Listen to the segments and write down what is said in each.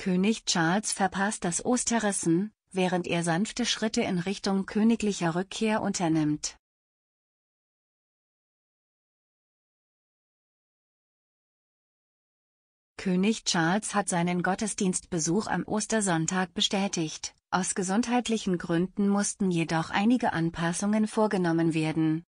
König Charles verpasst das Osterressen, während er sanfte Schritte in Richtung königlicher Rückkehr unternimmt. König Charles hat seinen Gottesdienstbesuch am Ostersonntag bestätigt, aus gesundheitlichen Gründen mussten jedoch einige Anpassungen vorgenommen werden.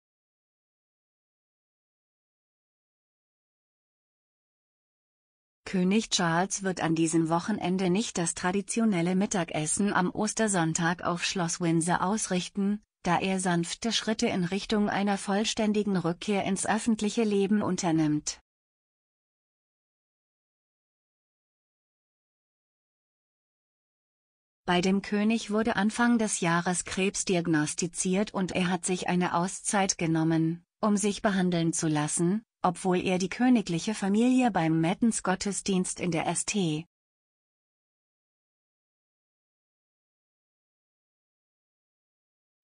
König Charles wird an diesem Wochenende nicht das traditionelle Mittagessen am Ostersonntag auf Schloss Windsor ausrichten, da er sanfte Schritte in Richtung einer vollständigen Rückkehr ins öffentliche Leben unternimmt. Bei dem König wurde Anfang des Jahres Krebs diagnostiziert und er hat sich eine Auszeit genommen, um sich behandeln zu lassen, obwohl er die königliche Familie beim Mettens Gottesdienst in der St.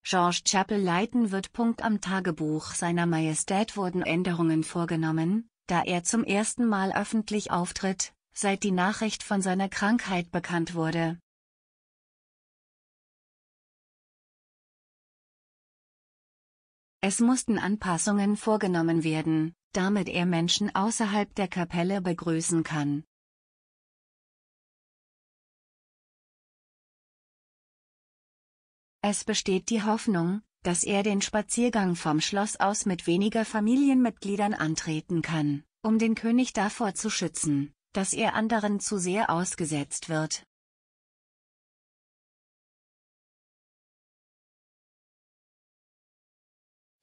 George Chapel leiten wird. Am Tagebuch seiner Majestät wurden Änderungen vorgenommen, da er zum ersten Mal öffentlich auftritt, seit die Nachricht von seiner Krankheit bekannt wurde. Es mussten Anpassungen vorgenommen werden, damit er Menschen außerhalb der Kapelle begrüßen kann. Es besteht die Hoffnung, dass er den Spaziergang vom Schloss aus mit weniger Familienmitgliedern antreten kann, um den König davor zu schützen, dass er anderen zu sehr ausgesetzt wird.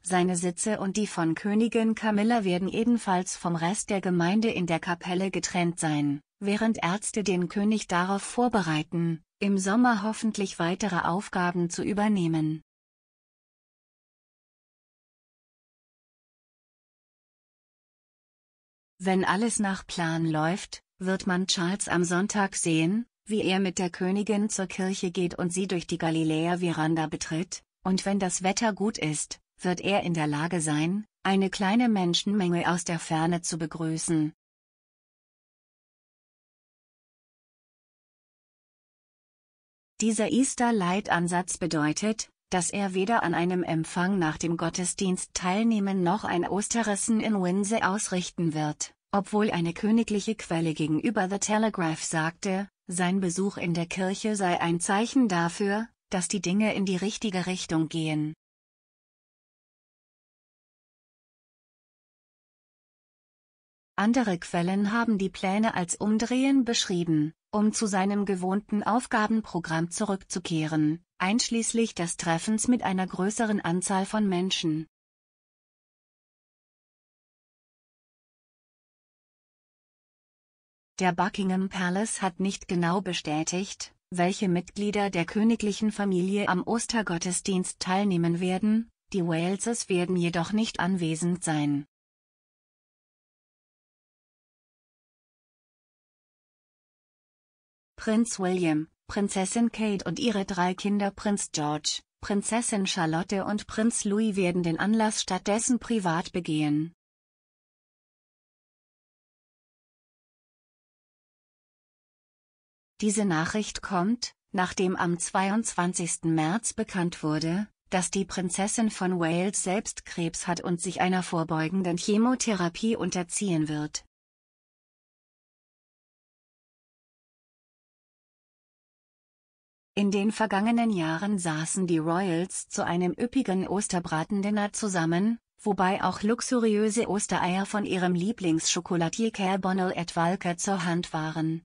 Seine Sitze und die von Königin Camilla werden ebenfalls vom Rest der Gemeinde in der Kapelle getrennt sein, während Ärzte den König darauf vorbereiten, im Sommer hoffentlich weitere Aufgaben zu übernehmen. Wenn alles nach Plan läuft, wird man Charles am Sonntag sehen, wie er mit der Königin zur Kirche geht und sie durch die Galiläa-Veranda betritt, und wenn das Wetter gut ist, wird er in der Lage sein, eine kleine Menschenmenge aus der Ferne zu begrüßen. Dieser Easter-Light-Ansatz bedeutet, dass er weder an einem Empfang nach dem Gottesdienst teilnehmen noch ein Osterrissen in Windsor ausrichten wird, obwohl eine königliche Quelle gegenüber The Telegraph sagte, sein Besuch in der Kirche sei ein Zeichen dafür, dass die Dinge in die richtige Richtung gehen. Andere Quellen haben die Pläne als Umdrehen beschrieben, um zu seinem gewohnten Aufgabenprogramm zurückzukehren, einschließlich des Treffens mit einer größeren Anzahl von Menschen. Der Buckingham Palace hat nicht genau bestätigt, welche Mitglieder der königlichen Familie am Ostergottesdienst teilnehmen werden, die Waleses werden jedoch nicht anwesend sein. Prinz William, Prinzessin Kate und ihre drei Kinder Prinz George, Prinzessin Charlotte und Prinz Louis werden den Anlass stattdessen privat begehen. Diese Nachricht kommt, nachdem am 22. März bekannt wurde, dass die Prinzessin von Wales selbst Krebs hat und sich einer vorbeugenden Chemotherapie unterziehen wird. In den vergangenen Jahren saßen die Royals zu einem üppigen Osterbraten-Dinner zusammen, wobei auch luxuriöse Ostereier von ihrem Lieblingschokolatier Carbonel et Walker zur Hand waren.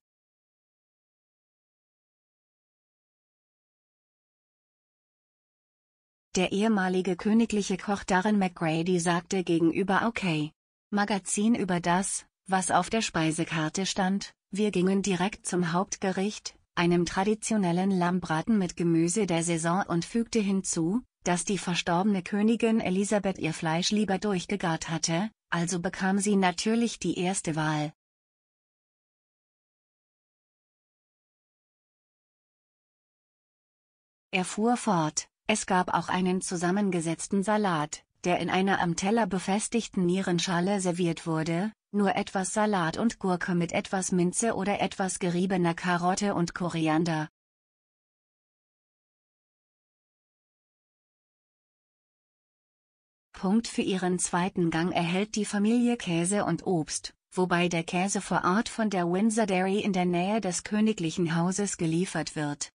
Der ehemalige königliche Koch Darren McGrady sagte gegenüber OK! Magazin über das, was auf der Speisekarte stand, wir gingen direkt zum Hauptgericht, einem traditionellen Lammbraten mit Gemüse der Saison und fügte hinzu, dass die verstorbene Königin Elisabeth ihr Fleisch lieber durchgegart hatte, also bekam sie natürlich die erste Wahl. Er fuhr fort, es gab auch einen zusammengesetzten Salat, der in einer am Teller befestigten Nierenschale serviert wurde, nur etwas Salat und Gurke mit etwas Minze oder etwas geriebener Karotte und Koriander. Punkt für ihren zweiten Gang erhält die Familie Käse und Obst, wobei der Käse vor Ort von der Windsor Dairy in der Nähe des königlichen Hauses geliefert wird.